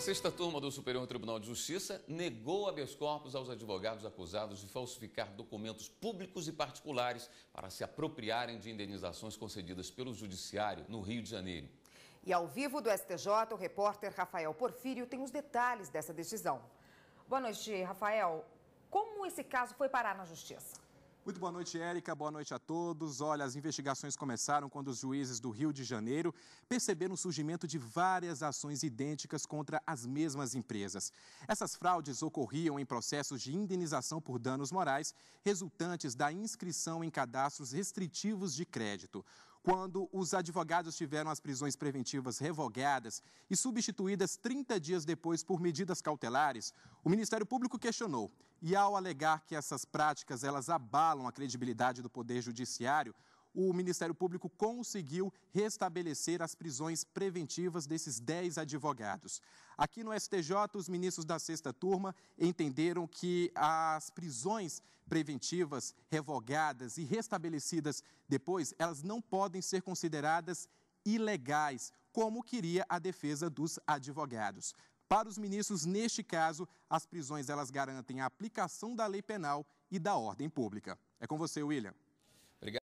A sexta turma do Superior Tribunal de Justiça negou habeas corpus aos advogados acusados de falsificar documentos públicos e particulares para se apropriarem de indenizações concedidas pelo Judiciário no Rio de Janeiro. E ao vivo do STJ, o repórter Rafael Porfírio tem os detalhes dessa decisão. Boa noite, Rafael. Como esse caso foi parar na Justiça? Muito boa noite, Érica. Boa noite a todos. Olha, as investigações começaram quando os juízes do Rio de Janeiro perceberam o surgimento de várias ações idênticas contra as mesmas empresas. Essas fraudes ocorriam em processos de indenização por danos morais resultantes da inscrição em cadastros restritivos de crédito quando os advogados tiveram as prisões preventivas revogadas e substituídas 30 dias depois por medidas cautelares, o Ministério Público questionou. E ao alegar que essas práticas elas abalam a credibilidade do poder judiciário, o Ministério Público conseguiu restabelecer as prisões preventivas desses 10 advogados. Aqui no STJ, os ministros da sexta turma entenderam que as prisões preventivas revogadas e restabelecidas depois, elas não podem ser consideradas ilegais, como queria a defesa dos advogados. Para os ministros, neste caso, as prisões elas garantem a aplicação da lei penal e da ordem pública. É com você, William. Obrigado.